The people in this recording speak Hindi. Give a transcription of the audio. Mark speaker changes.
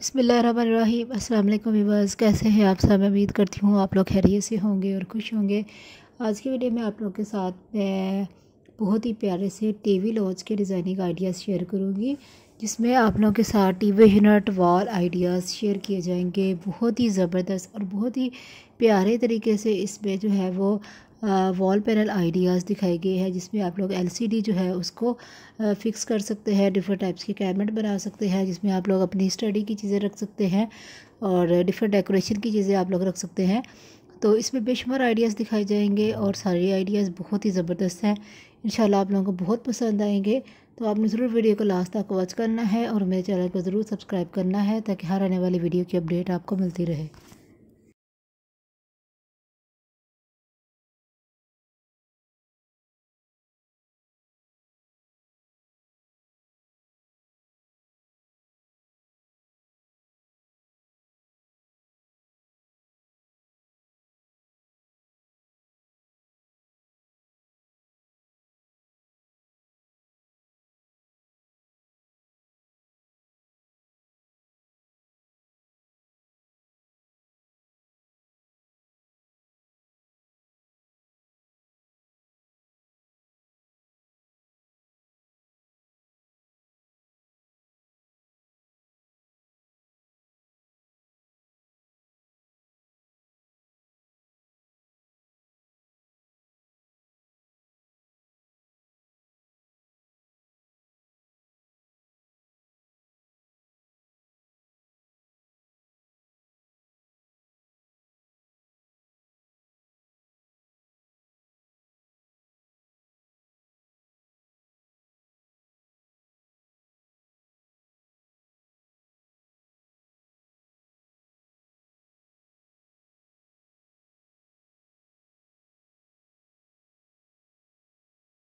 Speaker 1: बसमिलीम अल्लाम वालेकुम कैसे हैं आप सब उम्मीद करती हूँ आप लोग खैरियत से होंगे और खुश होंगे आज की वीडियो में आप लोग के साथ मैं बहुत ही प्यारे से टीवी लॉन्च के डिज़ाइनिंग आइडियाज़ शेयर करूँगी जिसमें आप लोग के साथ टीवी हिनट वॉल आइडियाज़ शेयर किए जाएंगे बहुत ही ज़बरदस्त और बहुत ही प्यारे तरीके से इसमें जो है वो वॉल पैनल आइडियाज़ दिखाए गए हैं जिसमें आप लोग एलसीडी जो है उसको फ़िक्स कर सकते हैं डिफरेंट टाइप्स के कैबिनेट बना सकते हैं जिसमें आप लोग अपनी स्टडी की चीज़ें रख सकते हैं और डिफरेंट डेकोरेशन की चीज़ें आप लोग रख सकते हैं तो इसमें बेशुमार आइडियाज़ दिखाए जाएंगे और सारे आइडियाज़ बहुत ही ज़बरदस्त हैं इन आप लोगों को बहुत पसंद आएंगे तो आपने ज़रूर वीडियो को लास्ट तक वॉच करना है और मेरे चैनल को ज़रूर सब्सक्राइब करना है ताकि हर आने वाली वीडियो की अपडेट आपको मिलती रहे